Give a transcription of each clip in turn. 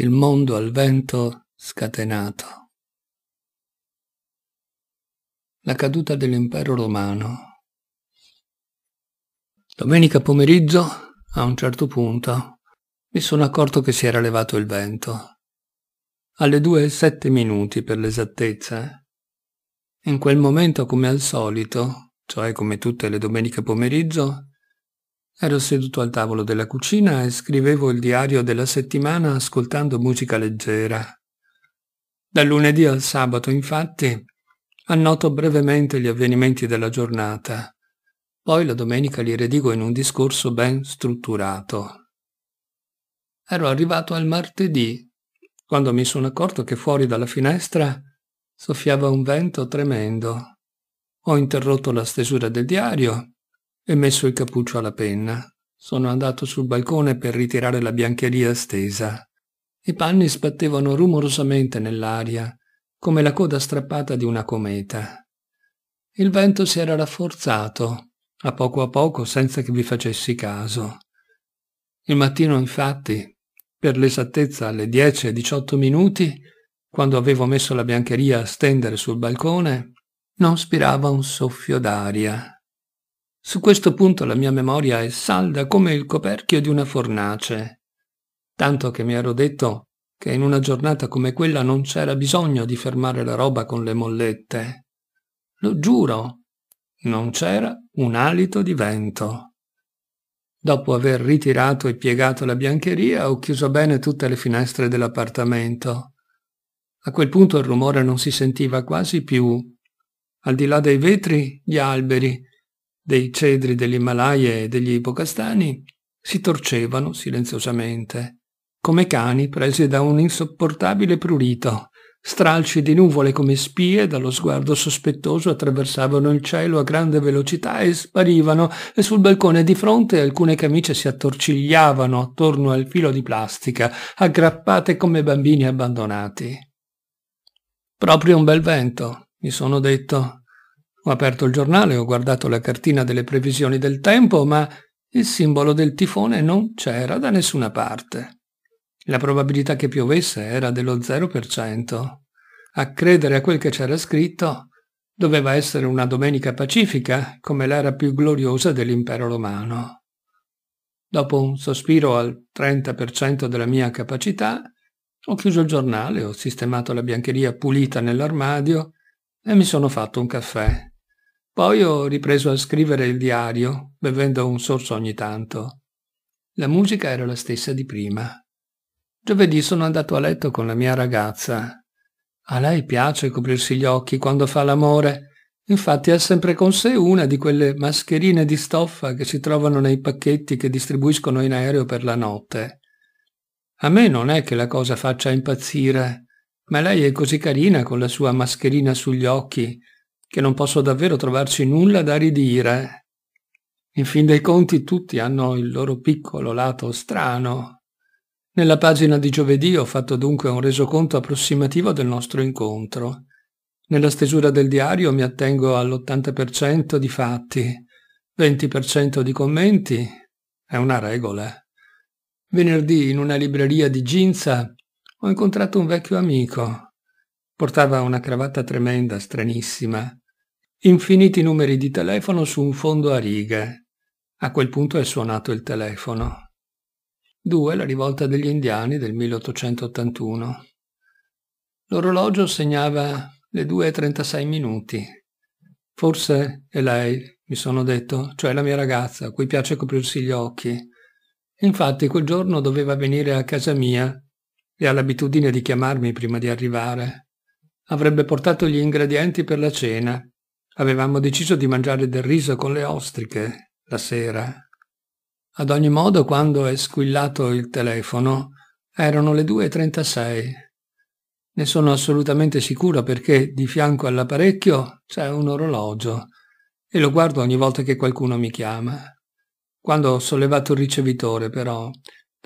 il mondo al vento scatenato. La caduta dell'impero romano. Domenica pomeriggio, a un certo punto, mi sono accorto che si era levato il vento. Alle due e sette minuti per l'esattezza. Eh. In quel momento, come al solito, cioè come tutte le domeniche pomeriggio, Ero seduto al tavolo della cucina e scrivevo il diario della settimana ascoltando musica leggera. Dal lunedì al sabato, infatti, annoto brevemente gli avvenimenti della giornata. Poi la domenica li redigo in un discorso ben strutturato. Ero arrivato al martedì, quando mi sono accorto che fuori dalla finestra soffiava un vento tremendo. Ho interrotto la stesura del diario e messo il cappuccio alla penna. Sono andato sul balcone per ritirare la biancheria stesa. I panni sbattevano rumorosamente nell'aria, come la coda strappata di una cometa. Il vento si era rafforzato, a poco a poco, senza che vi facessi caso. Il mattino, infatti, per l'esattezza alle 10 e 18 minuti, quando avevo messo la biancheria a stendere sul balcone, non spirava un soffio d'aria. Su questo punto la mia memoria è salda come il coperchio di una fornace, tanto che mi ero detto che in una giornata come quella non c'era bisogno di fermare la roba con le mollette. Lo giuro, non c'era un alito di vento. Dopo aver ritirato e piegato la biancheria, ho chiuso bene tutte le finestre dell'appartamento. A quel punto il rumore non si sentiva quasi più. Al di là dei vetri, gli alberi, dei cedri dell'Himalaya e degli ipocastani si torcevano silenziosamente, come cani presi da un insopportabile prurito. Stralci di nuvole come spie dallo sguardo sospettoso attraversavano il cielo a grande velocità e sparivano e sul balcone di fronte alcune camicie si attorcigliavano attorno al filo di plastica, aggrappate come bambini abbandonati. Proprio un bel vento, mi sono detto, ho aperto il giornale, ho guardato la cartina delle previsioni del tempo, ma il simbolo del tifone non c'era da nessuna parte. La probabilità che piovesse era dello 0%. A credere a quel che c'era scritto, doveva essere una domenica pacifica, come l'era più gloriosa dell'impero romano. Dopo un sospiro al 30% della mia capacità, ho chiuso il giornale, ho sistemato la biancheria pulita nell'armadio e mi sono fatto un caffè. Poi ho ripreso a scrivere il diario, bevendo un sorso ogni tanto. La musica era la stessa di prima. Giovedì sono andato a letto con la mia ragazza. A lei piace coprirsi gli occhi quando fa l'amore. Infatti ha sempre con sé una di quelle mascherine di stoffa che si trovano nei pacchetti che distribuiscono in aereo per la notte. A me non è che la cosa faccia impazzire, ma lei è così carina con la sua mascherina sugli occhi che non posso davvero trovarci nulla da ridire. In fin dei conti tutti hanno il loro piccolo lato strano. Nella pagina di giovedì ho fatto dunque un resoconto approssimativo del nostro incontro. Nella stesura del diario mi attengo all'80% di fatti, 20% di commenti, è una regola. Venerdì in una libreria di Ginza ho incontrato un vecchio amico. Portava una cravatta tremenda, stranissima. Infiniti numeri di telefono su un fondo a righe. A quel punto è suonato il telefono. Due, la rivolta degli indiani del 1881. L'orologio segnava le 2.36 minuti. Forse è lei, mi sono detto, cioè la mia ragazza, a cui piace coprirsi gli occhi. Infatti quel giorno doveva venire a casa mia e ha l'abitudine di chiamarmi prima di arrivare. Avrebbe portato gli ingredienti per la cena. Avevamo deciso di mangiare del riso con le ostriche la sera. Ad ogni modo, quando è squillato il telefono, erano le 2.36. Ne sono assolutamente sicura perché di fianco all'apparecchio c'è un orologio e lo guardo ogni volta che qualcuno mi chiama. Quando ho sollevato il ricevitore, però,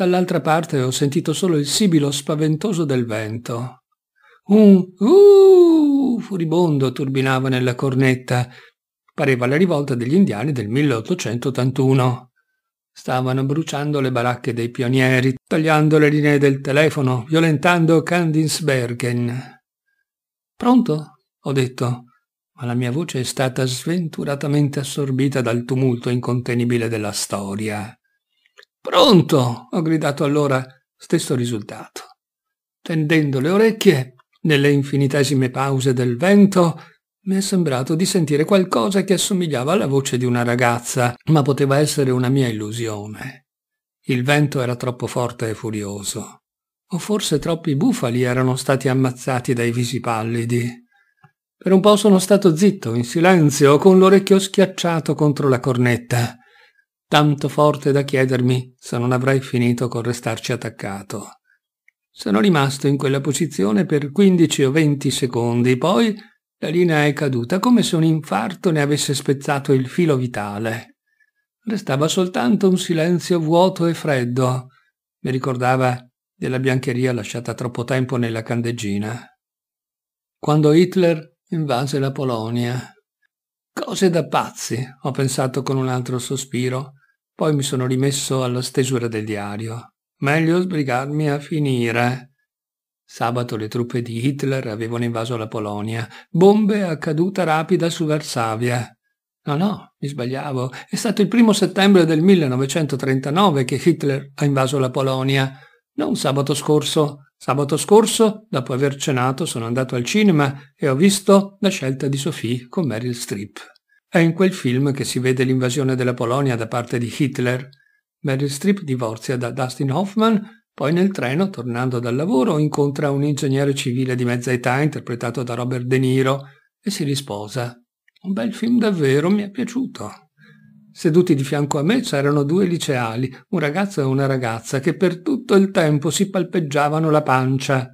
Dall'altra parte ho sentito solo il sibilo spaventoso del vento. Un uh furibondo turbinava nella cornetta. Pareva la rivolta degli indiani del 1881. Stavano bruciando le baracche dei pionieri, tagliando le linee del telefono, violentando Kandinsbergen. Pronto? ho detto, ma la mia voce è stata sventuratamente assorbita dal tumulto incontenibile della storia. Pronto! ho gridato allora, stesso risultato. Tendendo le orecchie, nelle infinitesime pause del vento, mi è sembrato di sentire qualcosa che assomigliava alla voce di una ragazza, ma poteva essere una mia illusione. Il vento era troppo forte e furioso. O forse troppi bufali erano stati ammazzati dai visi pallidi. Per un po' sono stato zitto, in silenzio, con l'orecchio schiacciato contro la cornetta tanto forte da chiedermi se non avrei finito con restarci attaccato. Sono rimasto in quella posizione per 15 o 20 secondi, poi la linea è caduta come se un infarto ne avesse spezzato il filo vitale. Restava soltanto un silenzio vuoto e freddo. Mi ricordava della biancheria lasciata troppo tempo nella candeggina. Quando Hitler invase la Polonia. Cose da pazzi, ho pensato con un altro sospiro. Poi mi sono rimesso alla stesura del diario. Meglio sbrigarmi a finire. Sabato le truppe di Hitler avevano invaso la Polonia. Bombe a caduta rapida su Varsavia. No, no, mi sbagliavo. È stato il primo settembre del 1939 che Hitler ha invaso la Polonia. Non sabato scorso. Sabato scorso, dopo aver cenato, sono andato al cinema e ho visto La scelta di Sophie con Meryl Streep. È in quel film che si vede l'invasione della Polonia da parte di Hitler. Meryl Streep divorzia da Dustin Hoffman, poi nel treno, tornando dal lavoro, incontra un ingegnere civile di mezza età interpretato da Robert De Niro e si risposa. Un bel film davvero, mi è piaciuto. Seduti di fianco a me c'erano due liceali, un ragazzo e una ragazza, che per tutto il tempo si palpeggiavano la pancia.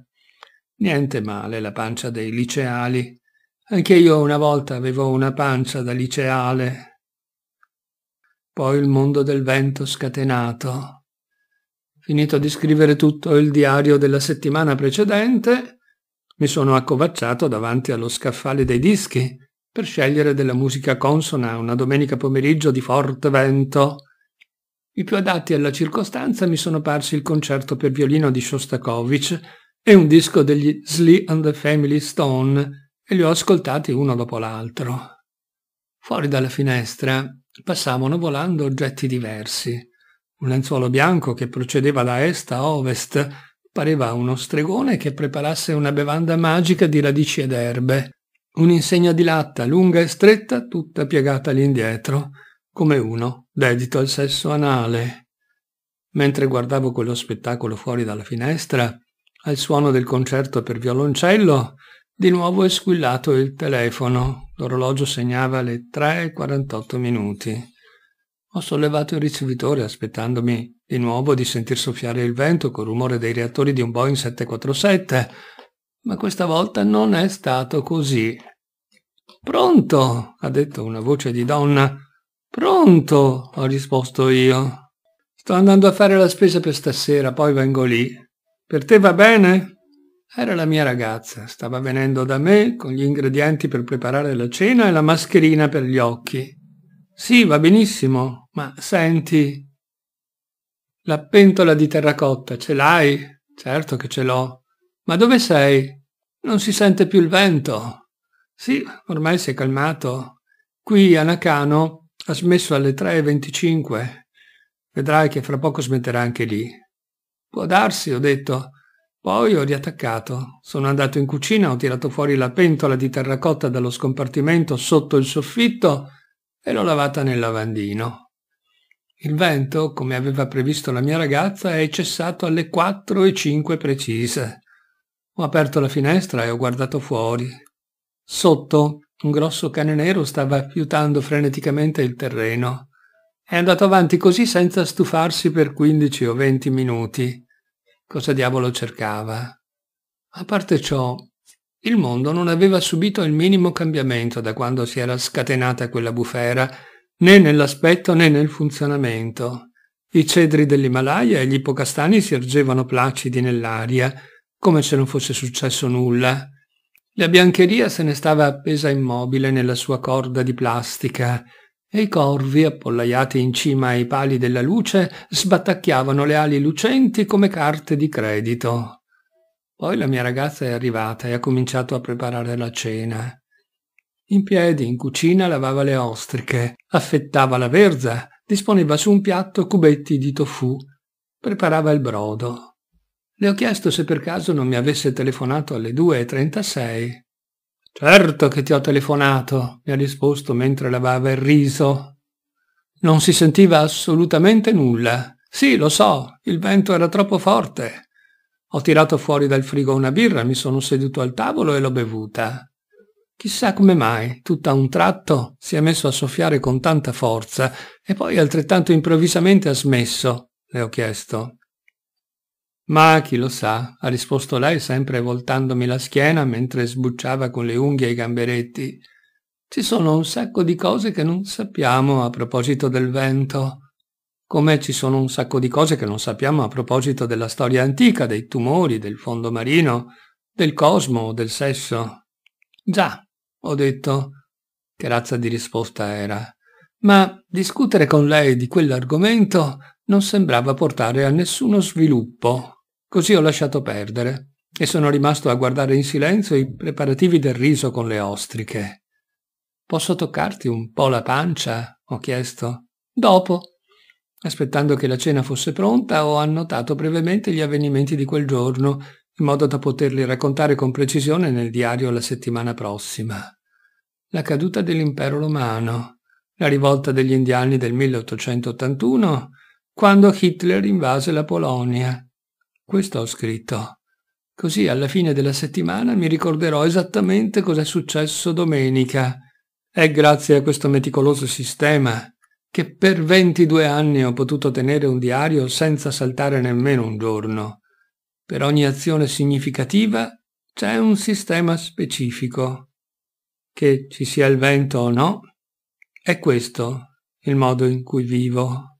Niente male la pancia dei liceali, anche io una volta avevo una pancia da liceale. Poi il mondo del vento scatenato. Finito di scrivere tutto il diario della settimana precedente, mi sono accovacciato davanti allo scaffale dei dischi per scegliere della musica consona una domenica pomeriggio di forte vento. I più adatti alla circostanza mi sono parsi il concerto per violino di Shostakovich e un disco degli Slee and the Family Stone e li ho ascoltati uno dopo l'altro. Fuori dalla finestra passavano volando oggetti diversi. Un lenzuolo bianco che procedeva da est a ovest pareva uno stregone che preparasse una bevanda magica di radici ed erbe. Un'insegna di latta lunga e stretta, tutta piegata all'indietro, come uno dedito al sesso anale. Mentre guardavo quello spettacolo fuori dalla finestra, al suono del concerto per violoncello, di nuovo è squillato il telefono. L'orologio segnava le 3.48 minuti. Ho sollevato il ricevitore aspettandomi di nuovo di sentir soffiare il vento col rumore dei reattori di un Boeing 747, ma questa volta non è stato così. Pronto, ha detto una voce di donna. Pronto, ho risposto io. Sto andando a fare la spesa per stasera, poi vengo lì. Per te va bene? Era la mia ragazza, stava venendo da me con gli ingredienti per preparare la cena e la mascherina per gli occhi. Sì, va benissimo, ma senti... La pentola di terracotta ce l'hai? Certo che ce l'ho. Ma dove sei? Non si sente più il vento. Sì, ormai si è calmato. Qui a Nakano ha smesso alle 3.25. Vedrai che fra poco smetterà anche lì. Può darsi, ho detto. Poi ho riattaccato. Sono andato in cucina, ho tirato fuori la pentola di terracotta dallo scompartimento sotto il soffitto e l'ho lavata nel lavandino. Il vento, come aveva previsto la mia ragazza, è cessato alle 4 e 5 precise. Ho aperto la finestra e ho guardato fuori. Sotto, un grosso cane nero stava fiutando freneticamente il terreno. È andato avanti così senza stufarsi per 15 o 20 minuti cosa diavolo cercava. A parte ciò, il mondo non aveva subito il minimo cambiamento da quando si era scatenata quella bufera, né nell'aspetto né nel funzionamento. I cedri dell'Himalaya e gli ipocastani si ergevano placidi nell'aria, come se non fosse successo nulla. La biancheria se ne stava appesa immobile nella sua corda di plastica, e i corvi, appollaiati in cima ai pali della luce, sbattacchiavano le ali lucenti come carte di credito. Poi la mia ragazza è arrivata e ha cominciato a preparare la cena. In piedi, in cucina, lavava le ostriche, affettava la verza, disponeva su un piatto cubetti di tofu, preparava il brodo. Le ho chiesto se per caso non mi avesse telefonato alle 2.36. Certo che ti ho telefonato, mi ha risposto mentre lavava il riso. Non si sentiva assolutamente nulla. Sì, lo so, il vento era troppo forte. Ho tirato fuori dal frigo una birra, mi sono seduto al tavolo e l'ho bevuta. Chissà come mai, tutto a un tratto, si è messo a soffiare con tanta forza e poi altrettanto improvvisamente ha smesso, le ho chiesto. Ma chi lo sa, ha risposto lei sempre voltandomi la schiena mentre sbucciava con le unghie i gamberetti. Ci sono un sacco di cose che non sappiamo a proposito del vento, come ci sono un sacco di cose che non sappiamo a proposito della storia antica, dei tumori, del fondo marino, del cosmo, del sesso. Già, ho detto. Che razza di risposta era. Ma discutere con lei di quell'argomento non sembrava portare a nessuno sviluppo. Così ho lasciato perdere e sono rimasto a guardare in silenzio i preparativi del riso con le ostriche. Posso toccarti un po' la pancia? ho chiesto. Dopo. Aspettando che la cena fosse pronta, ho annotato brevemente gli avvenimenti di quel giorno, in modo da poterli raccontare con precisione nel diario la settimana prossima. La caduta dell'impero romano, la rivolta degli indiani del 1881, quando Hitler invase la Polonia, questo ho scritto. Così alla fine della settimana mi ricorderò esattamente cos'è successo domenica. È grazie a questo meticoloso sistema che per 22 anni ho potuto tenere un diario senza saltare nemmeno un giorno. Per ogni azione significativa c'è un sistema specifico. Che ci sia il vento o no, è questo il modo in cui vivo.